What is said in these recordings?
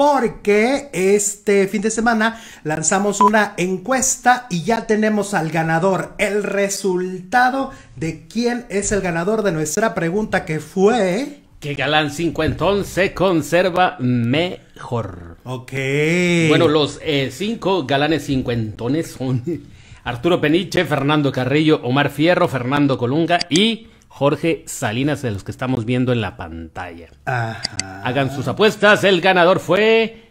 porque este fin de semana lanzamos una encuesta y ya tenemos al ganador, el resultado de quién es el ganador de nuestra pregunta que fue... Que Galán cincuentón se conserva mejor. Ok. Bueno, los eh, cinco galanes cincuentones son Arturo Peniche, Fernando Carrillo, Omar Fierro, Fernando Colunga y Jorge Salinas, de los que estamos viendo en la pantalla. Hagan sus apuestas. El ganador fue.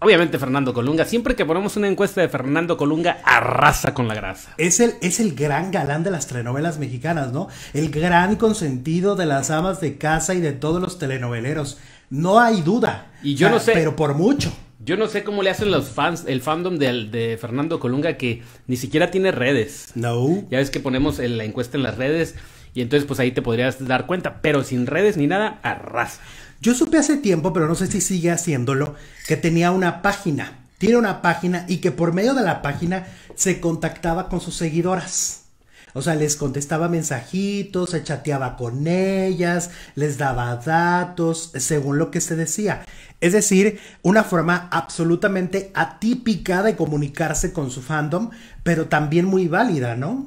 Obviamente Fernando Colunga. Siempre que ponemos una encuesta de Fernando Colunga, arrasa con la grasa. Es el, es el gran galán de las telenovelas mexicanas, ¿no? El gran consentido de las amas de casa y de todos los telenoveleros. No hay duda. Y yo no ah, sé. Pero por mucho. Yo no sé cómo le hacen los fans, el fandom de, de, Fernando Colunga que ni siquiera tiene redes. No. Ya ves que ponemos la encuesta en las redes y entonces pues ahí te podrías dar cuenta, pero sin redes ni nada, arrasa. Yo supe hace tiempo, pero no sé si sigue haciéndolo, que tenía una página, tiene una página y que por medio de la página se contactaba con sus seguidoras. O sea, les contestaba mensajitos, se chateaba con ellas, les daba datos, según lo que se decía. Es decir, una forma absolutamente atípica de comunicarse con su fandom, pero también muy válida, ¿no?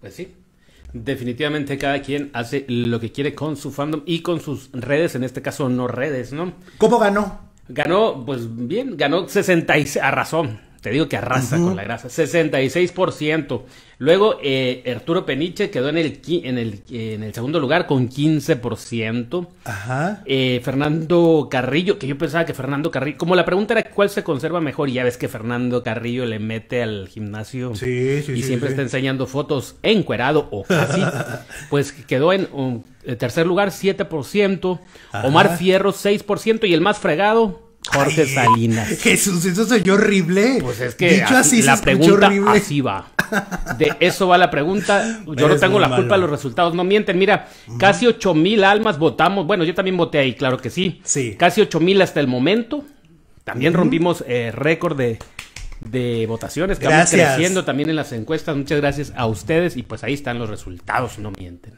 Pues sí. Definitivamente cada quien hace lo que quiere con su fandom y con sus redes, en este caso no redes, ¿no? ¿Cómo ganó? Ganó, pues bien, ganó 66, razón. Te digo que arrasa con la grasa. 66%. Luego, eh, Arturo Peniche quedó en el, en, el, eh, en el segundo lugar con 15%. Ajá. Eh, Fernando Carrillo, que yo pensaba que Fernando Carrillo. Como la pregunta era cuál se conserva mejor, y ya ves que Fernando Carrillo le mete al gimnasio. y siempre está enseñando fotos encuerado o casi. pues quedó en um, el tercer lugar, 7%. Omar Fierro, 6%. Y el más fregado. Jorge Salinas. Jesús, eso soy horrible. Pues es que Dicho así, la pregunta así va. De eso va la pregunta. Yo no tengo la culpa de los resultados. No mienten, mira, casi ocho mil almas votamos. Bueno, yo también voté ahí, claro que sí. Sí. Casi ocho mil hasta el momento. También rompimos eh, récord de, de votaciones. que gracias. creciendo también en las encuestas. Muchas gracias a ustedes. Y pues ahí están los resultados, no mienten.